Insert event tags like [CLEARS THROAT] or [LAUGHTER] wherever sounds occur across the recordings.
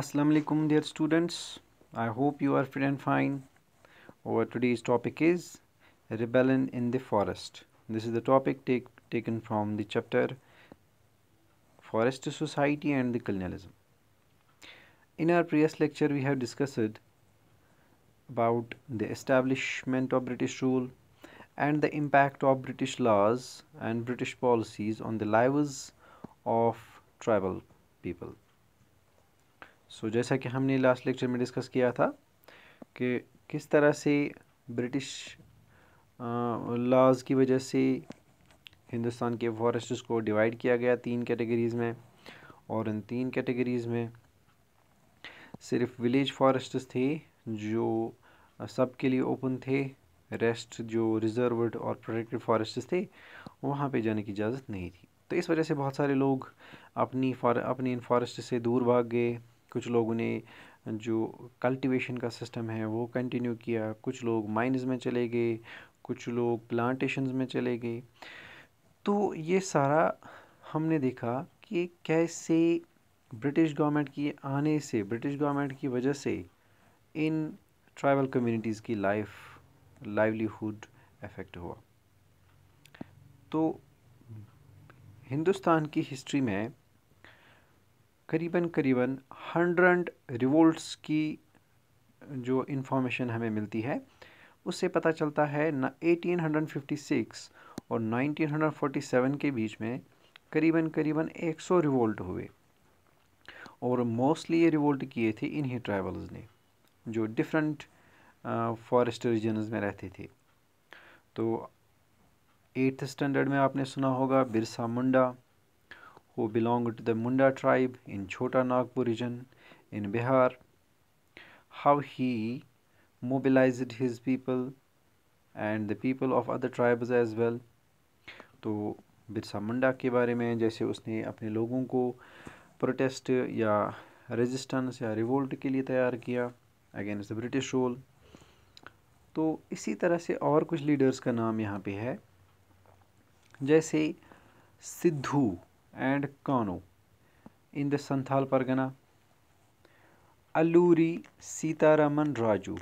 Assalamualaikum alaikum dear students. I hope you are fit and fine. Our today's topic is Rebellion in the Forest. This is the topic take, taken from the chapter Forest Society and the Colonialism. In our previous lecture we have discussed about the establishment of British rule and the impact of British laws and British policies on the lives of tribal people. So so, जैसा कि हमने last lecture में discuss किया था कि किस तरह से ब्रिटिश लॉज की वजह से हिंदुस्तान के फॉरेस्ट्स को डिवाइड किया गया तीन कैटेगरीज़ में और इन तीन कैटेगरीज़ में सिर्फ विलेज फॉरेस्ट्स थे जो सब के लिए ओपन थे रेस्ट जो रिजर्वड और प्रोटेक्टेड फॉरेस्ट थे वहाँ पे जाने की इजाज़त नहीं थी तो इस वजह से बहुत सारे लोग अपनी फॉर अपनी इन फॉरेस्ट से दूर भाग गए कुछ लोगों ने जो कल्टीवेशन का सिस्टम है वो कंटिन्यू किया कुछ लोग माइंस में चले गए कुछ लोग प्लांटेशन में चले गए तो ये सारा हमने देखा कि कैसे ब्रिटिश गवर्नमेंट की आने से ब्रिटिश गवर्नमेंट की वजह से इन ट्राइबल कम्युनिटीज़ की लाइफ लाइवलीहुड अफेक्ट हुआ तो हिंदुस्तान की हिस्ट्री में करीबन करीबन हंड्रेड रिवोल्ट्स की जो इन्फॉर्मेशन हमें मिलती है उससे पता चलता है न एटीन हंड्रेड फिफ्टी सिक्स और नाइनटीन हंड्रेड फोर्टी सेवन के बीच में करीबन करीबन सौ रिवोल्ट हुए और मोस्टली ये रिवोल्ट किए थे इन्हीं ट्राइबल्स ने जो डिफरेंट फॉरेस्ट रीजनस में रहते थे तो एट्थ स्टैंडर्ड में आपने सुना होगा Birsa Munda who belonged to the Munda tribe in Chota Nagpur region in Bihar, how he mobilized his people and the people of other tribes as well तो बिरसा मुंडा के बारे में जैसे उसने अपने लोगों को प्रोटेस्ट या रेजिस्टेंस या रिवोल्ट के लिए तैयार किया अगेंस्ट द ब्रिटिश रूल तो इसी तरह से और कुछ लीडर्स का नाम यहाँ पे है जैसे Sidhu and Kanhu in the Santhal Pargana Alluri Sitaraman Raju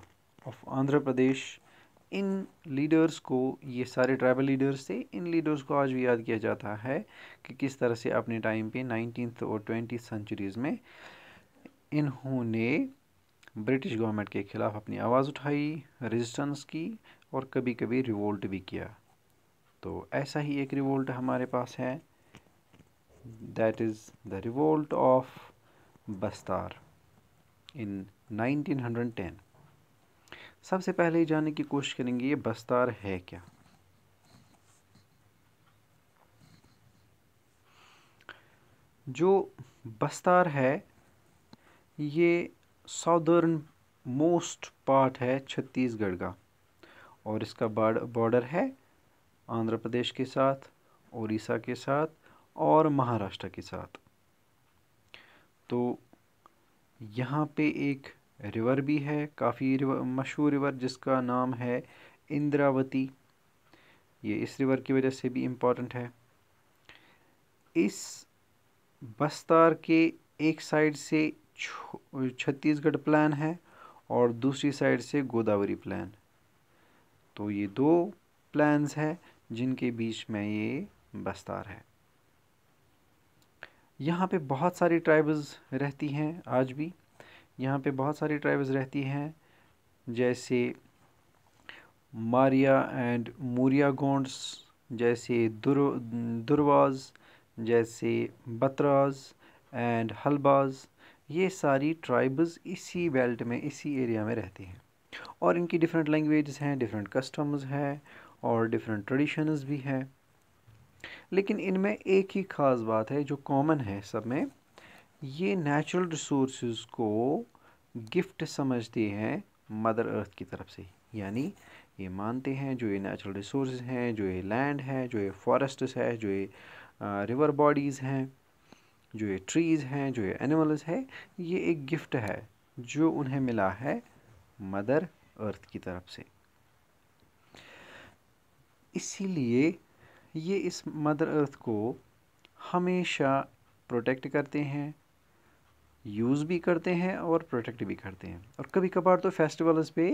of Andhra Pradesh इन लीडर्स को ये सारे ट्राइबल लीडर्स थे इन लीडर्स को आज भी याद किया जाता है कि किस तरह से अपने टाइम पे नाइनटीन और ट्वेंटी सेंचुरीज़ में इन्होंने ब्रिटिश गवर्नमेंट के ख़िलाफ़ अपनी आवाज़ उठाई रेजिस्टेंस की और कभी कभी रिवोल्ट भी किया तो ऐसा ही एक रिवोल्ट हमारे पास है that is the revolt of बस्तार इन 1910 सबसे पहले जानने की कोशिश करेंगे ये बस्तार है क्या जो बस्तार है ये साउदर्न मोस्ट पार्ट है छत्तीसगढ़ का और इसका बॉर्डर है आंध्र प्रदेश के साथ उड़ीसा के साथ और महाराष्ट्र के साथ तो यहाँ पे एक रिवर भी है काफ़ी मशहूर रिवर जिसका नाम है इंद्रावती ये इस रिवर की वजह से भी इम्पॉर्टेंट है इस बस्तार के एक साइड से छत्तीसगढ़ प्लान है और दूसरी साइड से गोदावरी प्लान तो ये दो प्लान्स हैं जिनके बीच में ये बस्तार है यहाँ पे बहुत सारी ट्राइब्स रहती हैं आज भी यहाँ पे बहुत सारी ट्राइब्स रहती हैं जैसे मारिया एंड मूरिया गोंड्स जैसे दुर दुरवाज़ जैसे बतराज एंड हलबाज ये सारी ट्राइब्स इसी बेल्ट में इसी एरिया में रहती हैं और इनकी डिफरेंट लैंग्वेजेस हैं डिफरेंट कस्टम्स हैं और डिफरेंट ट्रेडिशंस भी हैं लेकिन इनमें एक ही ख़ास बात है जो कॉमन है सब में ये नेचुरल रिसोर्स को गिफ्ट समझते हैं मदर अर्थ की तरफ से यानी ये मानते हैं जो ये नेचुरल रिसोर्स हैं जो ये लैंड है जो ये फॉरेस्ट है जो ये रिवर बॉडीज़ हैं जो ये ट्रीज़ हैं जो ये एनिमल्स है ये एक गिफ्ट है जो उन्हें मिला है मदर अर्थ की तरफ से इसीलिए ये इस मदर अर्थ को हमेशा प्रोटेक्ट करते हैं यूज़ भी करते हैं और प्रोटेक्ट भी करते हैं और कभी कभार तो फेस्टिवल्स पे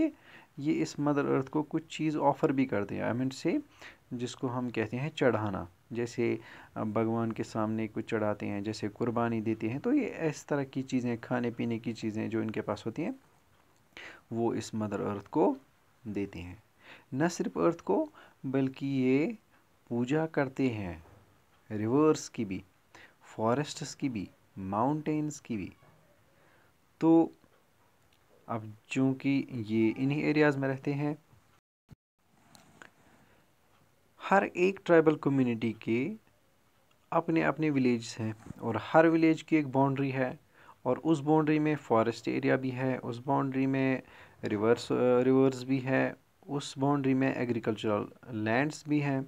ये इस मदर अर्थ को कुछ चीज़ ऑफ़र भी करते हैं आई मीन से जिसको हम कहते हैं चढ़ाना जैसे भगवान के सामने कुछ चढ़ाते हैं जैसे कुर्बानी देते हैं तो ये इस तरह की चीज़ें खाने पीने की चीज़ें जो इनके पास होती हैं वो इस मदर अर्थ को देते हैं न सिर्फ अर्थ को बल्कि ये पूजा करते हैं रिवर्स की भी फॉरेस्ट्स की भी माउंटेन्स की भी तो अब चूँकि ये इन्हीं एरियाज़ में रहते हैं हर एक ट्राइबल कम्युनिटी के अपने अपने विलेज हैं और हर विलेज की एक बाउंड्री है और उस बाउंड्री में फॉरेस्ट एरिया भी है उस बाउंड्री में रिवर्स रिवर्स भी है उस बाउंड्री में एग्रीकल्चरल लैंड्स भी हैं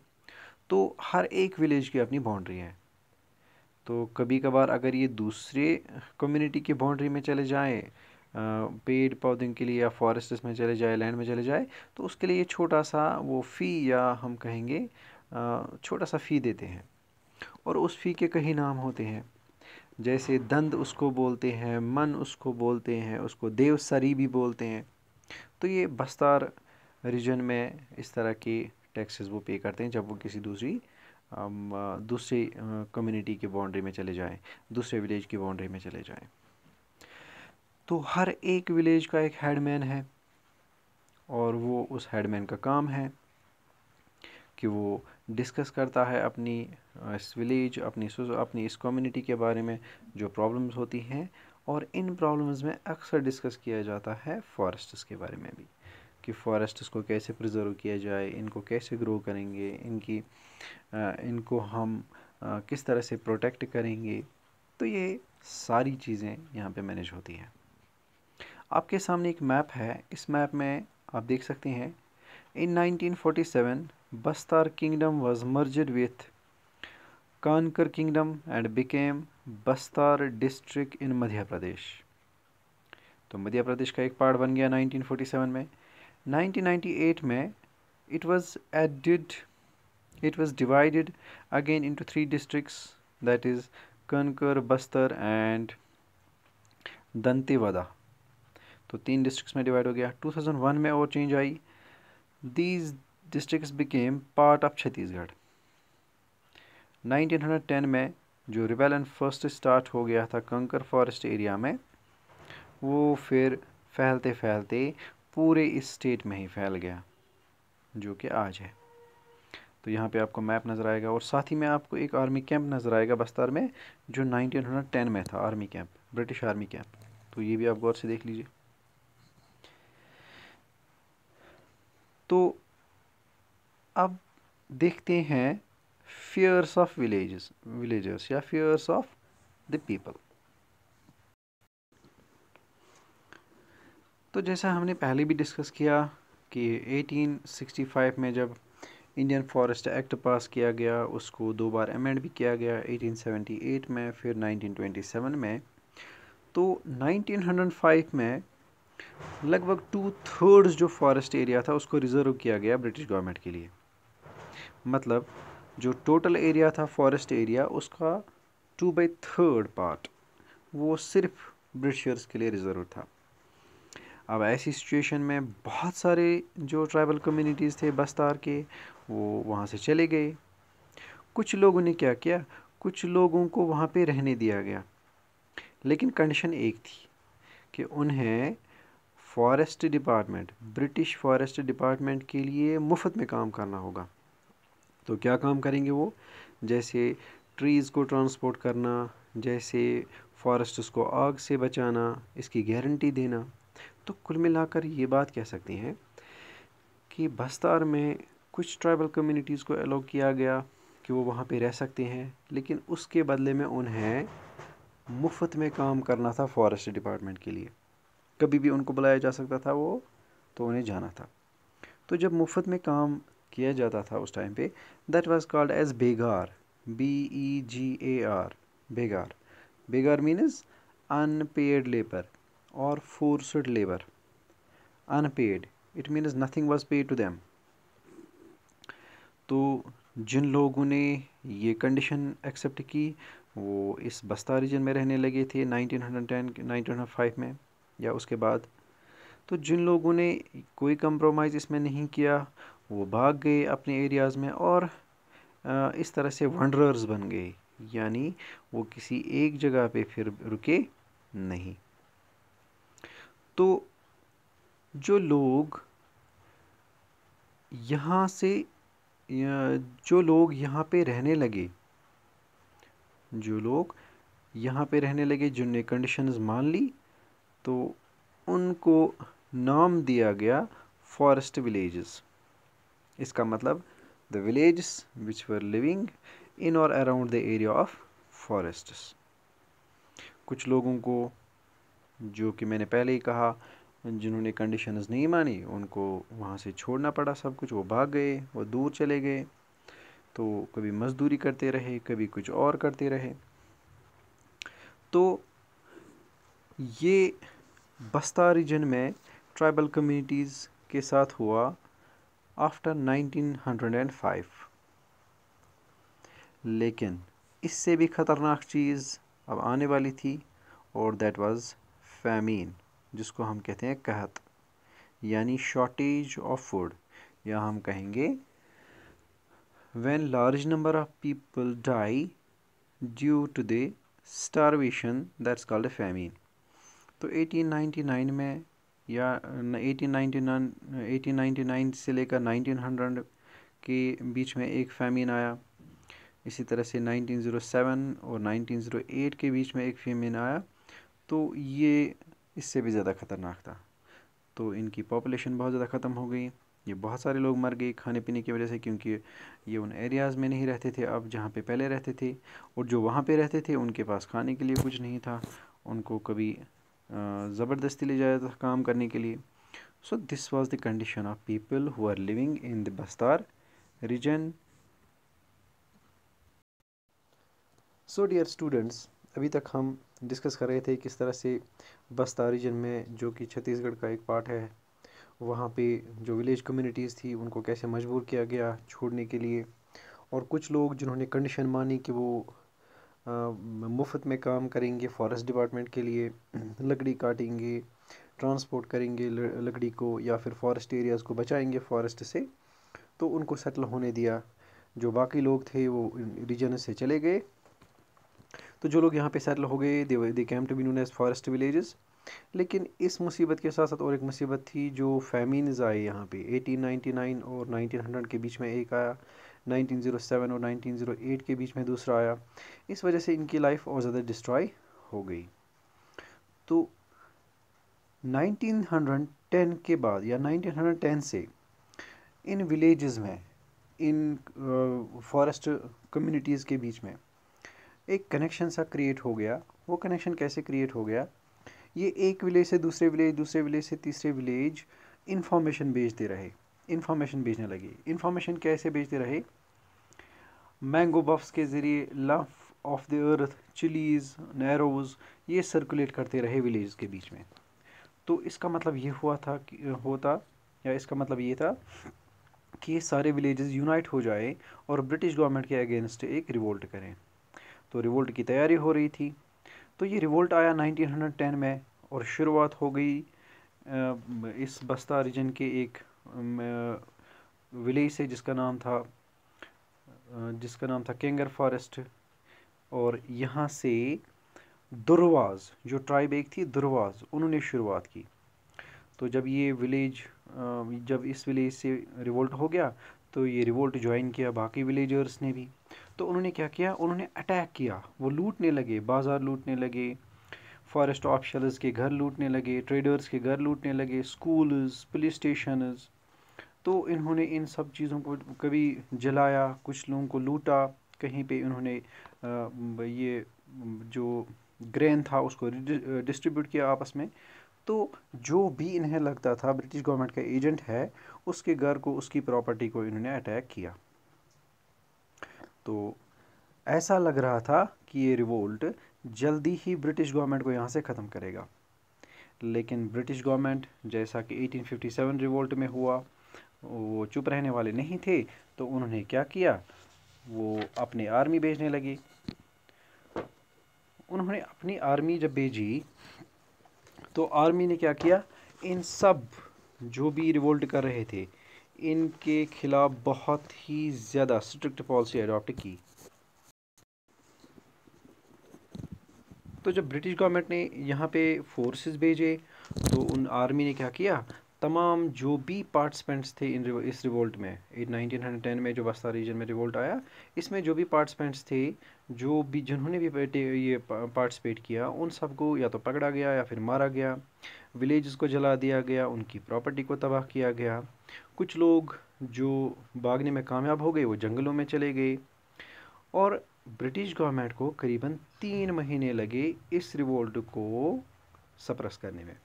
तो हर एक विलेज की अपनी बाउंड्री है तो कभी कभार अगर ये दूसरे कम्युनिटी के बाउंड्री में चले जाएँ पेड़ पौधों के लिए या फॉरेस्ट में चले जाए लैंड में चले जाए तो उसके लिए छोटा सा वो फ़ी या हम कहेंगे छोटा सा फ़ी देते हैं और उस फ़ी के कई नाम होते हैं जैसे दंद उसको बोलते हैं मन उसको बोलते हैं उसको देवसरी भी बोलते हैं तो ये बस्तार रीजन में इस तरह की टैक्सेस वो पे करते हैं जब वो किसी दूसरी दूसरी कम्युनिटी के बाउंड्री में चले जाएं दूसरे विलेज की बाउंड्री में चले जाएं तो हर एक विलेज का एक हेडमैन है और वो उस हेडमैन का काम है कि वो डिस्कस करता है अपनी इस विलेज अपनी अपनी इस कम्युनिटी के बारे में जो प्रॉब्लम्स होती हैं और इन प्रॉब्लम्स में अक्सर डिस्कस किया जाता है फॉरेस्ट्स के बारे में भी कि फॉरेस्ट्स को कैसे प्रिजर्व किया जाए इनको कैसे ग्रो करेंगे इनकी इनको हम किस तरह से प्रोटेक्ट करेंगे तो ये सारी चीज़ें यहाँ पे मैनेज होती हैं आपके सामने एक मैप है इस मैप में आप देख सकते हैं in 1947 Bastar kingdom was merged with Kanker kingdom and became Bastar district in Madhya Pradesh तो मध्य प्रदेश का एक पार्ट बन गया 1947 में 1998 में it was added it was divided again into three districts that is Kanker Bastar and Dantewada तो तीन डिस्ट्रिक्ट्स में डिवाइड हो गया 2001 में और चेंज आई these districts became part of Chhattisgarh 1910 में जो रिबेल एंड फर्स्ट स्टार्ट हो गया था कंकर फॉरेस्ट एरिया में वो फिर फैलते फैलते पूरे इस स्टेट में ही फैल गया जो कि आज है तो यहाँ पे आपको मैप नज़र आएगा और साथ ही में आपको एक आर्मी कैंप नज़र आएगा बस्तर में जो 1910 में था army camp British army camp तो ये भी आप गौर से देख लीजिए तो अब देखते हैं फियर्स ऑफ villages विलेजर्स या फियर्स ऑफ द पीपल तो जैसा हमने पहले भी डिस्कस किया कि 1865 में जब इंडियन फॉरेस्ट एक्ट पास किया गया उसको दो बार अमेंड भी किया गया 1878 में फिर 1927 में तो 1905 में लगभग टू थर्ड्स जो फॉरेस्ट एरिया था उसको रिज़र्व किया गया ब्रिटिश गवर्नमेंट के लिए मतलब जो टोटल एरिया था फॉरेस्ट एरिया उसका टू बाई थर्ड पार्ट वो सिर्फ ब्रिटिशर्स के लिए रिज़र्व था अब ऐसी सिचुएशन में बहुत सारे जो ट्राइबल कम्युनिटीज़ थे बस्तार के वो वहाँ से चले गए कुछ लोगों ने क्या किया कुछ लोगों को वहाँ पे रहने दिया गया लेकिन कंडीशन एक थी कि उन्हें forest department British forest department के लिए मुफ्त में काम करना होगा तो क्या काम करेंगे वो जैसे ट्रीज़ को ट्रांसपोर्ट करना जैसे फॉरेस्ट को आग से बचाना इसकी गारंटी देना तो कुल मिलाकर ये बात कह सकते हैं कि बस्तार में कुछ ट्राइबल कम्युनिटीज़ को अलाउ किया गया कि वो वहाँ पे रह सकते हैं लेकिन उसके बदले में उन्हें मुफ्त में काम करना था फॉरेस्ट डिपार्टमेंट के लिए कभी भी उनको बुलाया जा सकता था वो तो उन्हें जाना था तो जब मुफ्त में काम किया जाता था उस टाइम पे that was called as begar B E G A R begar begar means unpaid labour or forced labor. Unpaid, it means nothing was paid to them. तो जिन लोगों ने ये कंडीशन एक्सेप्ट की वो इस बस्ता रीजन में रहने लगे थे 1910 1905 में या उसके बाद तो जिन लोगों ने कोई कंप्रोमाइज़ इसमें नहीं किया वो भाग गए अपने एरियाज़ में और इस तरह से वंडरर्स बन गए यानी वो किसी एक जगह पे फिर रुके नहीं तो जो लोग यहाँ से जो लोग यहाँ पे रहने लगे जो लोग यहाँ पे रहने लगे जिनने कंडीशंस मान ली तो उनको नाम दिया गया फॉरेस्ट विलेजेस इसका मतलब the village which were living in और around the area of forest कुछ लोगों को जो कि मैंने पहले ही कहा जिन्होंने कंडीशंस नहीं मानी उनको वहाँ से छोड़ना पड़ा सब कुछ वो भाग गए वो दूर चले गए तो कभी मजदूरी करते रहे कभी कुछ और करते रहे तो ये बस्ता रीजन में ट्राइबल कम्युनिटीज़ के साथ हुआ आफ्टर 1905 लेकिन इससे भी ख़तरनाक चीज़ अब आने वाली थी और दैट वाज फैमीन जिसको हम कहते हैं कहत यानी शॉर्टेज ऑफ फूड या हम कहेंगे when large number of people die due to the starvation that's called a famine तो 1899 में या 1899 1899 से लेकर 1900 के बीच में एक फैमीन आया इसी तरह से 1907 और 1908 के बीच में एक फैमीन आया तो ये इससे भी ज़्यादा ख़तरनाक था तो इनकी पॉपुलेशन बहुत ज़्यादा ख़त्म हो गई ये बहुत सारे लोग मर गए खाने पीने की वजह से क्योंकि ये उन एरियाज़ में नहीं रहते थे अब जहाँ पे पहले रहते थे और जो वहाँ पे रहते थे उनके पास खाने के लिए कुछ नहीं था उनको कभी ज़बरदस्ती ले जाया था काम करने के लिए so this was the condition of people who are living in the Bastar region so dear students अभी तक हम डिस्कस कर रहे थे किस तरह से बस्ता रीजन में जो कि छत्तीसगढ़ का एक पार्ट है वहाँ पे जो विलेज कम्युनिटीज़ थी उनको कैसे मजबूर किया गया छोड़ने के लिए और कुछ लोग जिन्होंने कंडीशन मानी कि वो मुफ्त में काम करेंगे फॉरेस्ट डिपार्टमेंट के लिए [CLEARS THROAT] लकड़ी काटेंगे ट्रांसपोर्ट करेंगे लकड़ी को या फिर फॉरेस्ट एरियाज़ को बचाएंगे फॉरेस्ट से तो उनको सेटल होने दिया जो बाकी लोग थे वो रीजन से चले गए तो जो लोग यहाँ पे सेटल हो गए they they came to be known as forest villages लेकिन इस मुसीबत के साथ साथ और एक मुसीबत थी जो फैमिनज आए यहाँ पे 1899 और 1900 के बीच में एक आया 1907 और 1908 के बीच में दूसरा आया इस वजह से इनकी लाइफ और ज़्यादा डिस्ट्रॉय हो गई तो 1910 के बाद या 1910 से इन विलेजेस में इन फॉरेस्ट कम्युनिटीज़ के बीच में एक कनेक्शन सा क्रिएट हो गया वो कनेक्शन कैसे क्रिएट हो गया ये एक विलेज से दूसरे विलेज दूसरे विलेज से तीसरे विलेज इन्फॉर्मेशन भेजते रहे इन्फॉर्मेशन भेजने लगे इन्फॉर्मेशन कैसे भेजते रहे मैंगो बफ्स के ज़रिए love of the earth chillies arrows ये सर्कुलेट करते रहे विलेज के बीच में तो इसका मतलब ये हुआ था कि होता या इसका मतलब ये था कि ये सारे विलेजेस यूनाइट हो जाए और ब्रिटिश गवर्नमेंट के अगेंस्ट एक रिवोल्ट करें तो रिवोल्ट की तैयारी हो रही थी तो ये रिवोल्ट आया 1910 में और शुरुआत हो गई इस बस्ता रीजन के एक विलेज से जिसका नाम था जिसका नाम था केंगर फॉरेस्ट और यहाँ से दुरवाज जो ट्राइब एक थी दुरवाज उन्होंने शुरुआत की तो जब ये विलेज जब इस विलेज से रिवोल्ट हो गया तो ये रिवोल्ट ज्वाइन किया बाकी विलेजर्स ने भी तो उन्होंने क्या किया उन्होंने अटैक किया वो लूटने लगे बाज़ार लूटने लगे फॉरेस्ट ऑफिशल्स के घर लूटने लगे ट्रेडर्स के घर लूटने लगे स्कूल्स पुलिस स्टेशनस तो इन्होंने इन सब चीज़ों को कभी जलाया कुछ लोगों को लूटा कहीं पे इन्होंने ये जो ग्रेन था उसको डिस्ट्रीब्यूट किया आपस में तो जो भी इन्हें लगता था ब्रिटिश गवर्नमेंट का एजेंट है उसके घर को उसकी प्रॉपर्टी को इन्होंने अटैक किया तो ऐसा लग रहा था कि ये रिवोल्ट जल्दी ही ब्रिटिश गवर्नमेंट को यहाँ से ख़त्म करेगा लेकिन ब्रिटिश गवर्नमेंट जैसा कि 1857 रिवोल्ट में हुआ वो चुप रहने वाले नहीं थे तो उन्होंने क्या किया वो अपने आर्मी भेजने लगे उन्होंने अपनी आर्मी जब भेजी तो आर्मी ने क्या किया इन सब जो भी रिवोल्ट कर रहे थे इनके खिलाफ बहुत ही ज़्यादा स्ट्रिक्ट पॉलिसी अडॉप्ट की तो जब ब्रिटिश गवर्नमेंट ने यहाँ पे फोर्सेस भेजे तो उन आर्मी ने क्या किया तमाम जो भी पार्टिसिपेंट्स थे इन इस रिवोल्ट में नाइनटीन हंड्रेड टेन में जो बस्ता रीजन में रिवोल्ट आया इसमें जो भी पार्टिसिपेंट्स थे जो भी जिन्होंने भी ये पार्टिसिपेट किया उन सबको या तो पकड़ा गया या फिर मारा गया विलेज को जला दिया गया उनकी प्रॉपर्टी को तबाह किया गया कुछ लोग जो भागने में कामयाब हो गए वो जंगलों में चले गए और ब्रिटिश गवर्नमेंट को करीबन तीन महीने लगे इस रिवोल्ट को सप्रेस करने में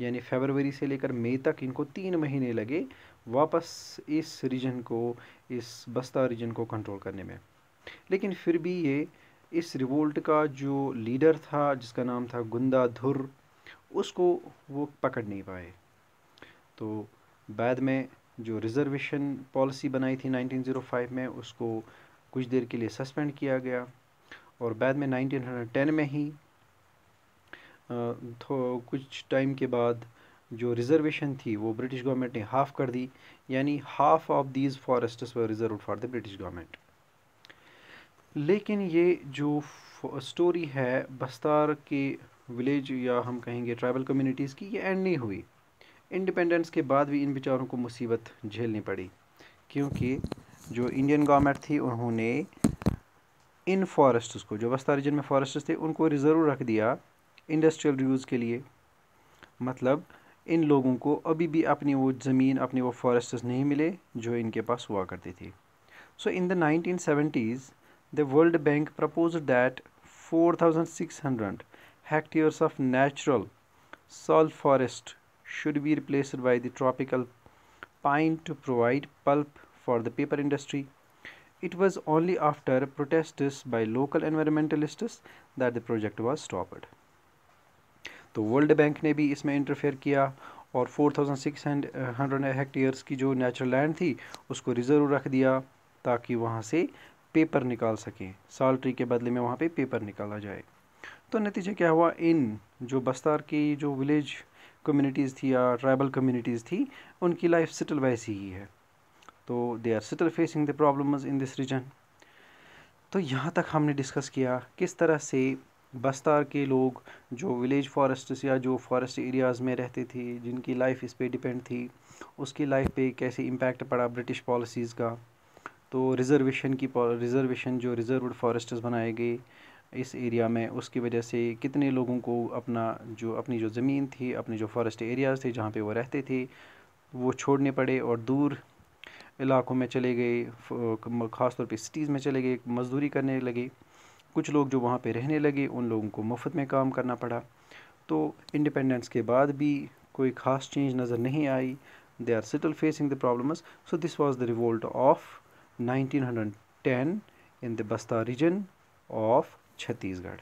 यानी फेबरवरी से लेकर मई तक इनको तीन महीने लगे वापस इस रीजन को इस बस्ता रीजन को कंट्रोल करने में लेकिन फिर भी ये इस रिवोल्ट का जो लीडर था जिसका नाम था गुंदा धुर उसको वो पकड़ नहीं पाए तो बाद में जो रिज़र्वेशन पॉलिसी बनाई थी 1905 में उसको कुछ देर के लिए सस्पेंड किया गया और बाद में 1910 में ही कुछ टाइम के बाद जो रिज़र्वेशन थी वो ब्रिटिश गवर्नमेंट ने हाफ़ कर दी यानी half of these forest were reserve for the British government लेकिन ये जो स्टोरी है बस्तार के विलेज या हम कहेंगे ट्राइबल कम्युनिटीज़ की ये एंड नहीं हुई इंडिपेंडेंस के बाद भी इन बेचारों को मुसीबत झेलनी पड़ी क्योंकि जो इंडियन गवर्नमेंट थी उन्होंने इन फॉरेस्ट्स को जो वस्ता रीजन में फॉरेस्ट्स थे उनको रिज़र्व रख दिया इंडस्ट्रियल यूज़ के लिए मतलब इन लोगों को अभी भी अपनी वो ज़मीन अपने वो फॉरेस्ट्स नहीं मिले जो इनके पास हुआ करती थी so in the nineteen seventies the World Bank propose that four thousand six hundred hectares of natural salt forest should be replaced by the tropical pine to provide pulp for the paper industry. It was only after protests by local environmentalists that the project was stopped. तो World Bank ने भी इसमें interfere किया और 4,600 hectares की जो natural land थी उसको रिज़र्व रख दिया ताकि वहाँ से पेपर निकाल सकें साल्ट्री के बदले में वहाँ पे पेपर निकाला जाए तो नतीजे क्या हुआ इन जो बस्तार की जो विलेज कम्युनिटीज़ थी या ट्राइबल कम्युनिटीज़ थी उनकी लाइफ सेटल वैसी ही है तो they are still facing the problems in this region तो यहाँ तक हमने डिस्कस किया किस तरह से बस्तार के लोग जो विलेज फॉरेस्ट या जो फॉरेस्ट एरियाज़ में रहते थे जिनकी लाइफ इस पर डिपेंड थी उसकी लाइफ पे कैसे इम्पैक्ट पड़ा ब्रिटिश पॉलिसीज़ का तो रिज़र्वेशन की रिज़र्वेशन जो रिज़र्व फॉरेस्ट्स बनाए गए इस एरिया में उसकी वजह से कितने लोगों को अपना जो अपनी जो ज़मीन थी अपने जो फॉरेस्ट एरियाज़ थे जहाँ पे वो रहते थे वो छोड़ने पड़े और दूर इलाकों में चले गए ख़ासतौर पे सिटीज़ में चले गए मज़दूरी करने लगे कुछ लोग जो वहाँ पे रहने लगे उन लोगों को मुफ्त में काम करना पड़ा तो इंडिपेंडेंस के बाद भी कोई ख़ास चेंज नज़र नहीं आई they are still facing the problem so this was the revolt of ten in the Bastar region of Chhattisgarh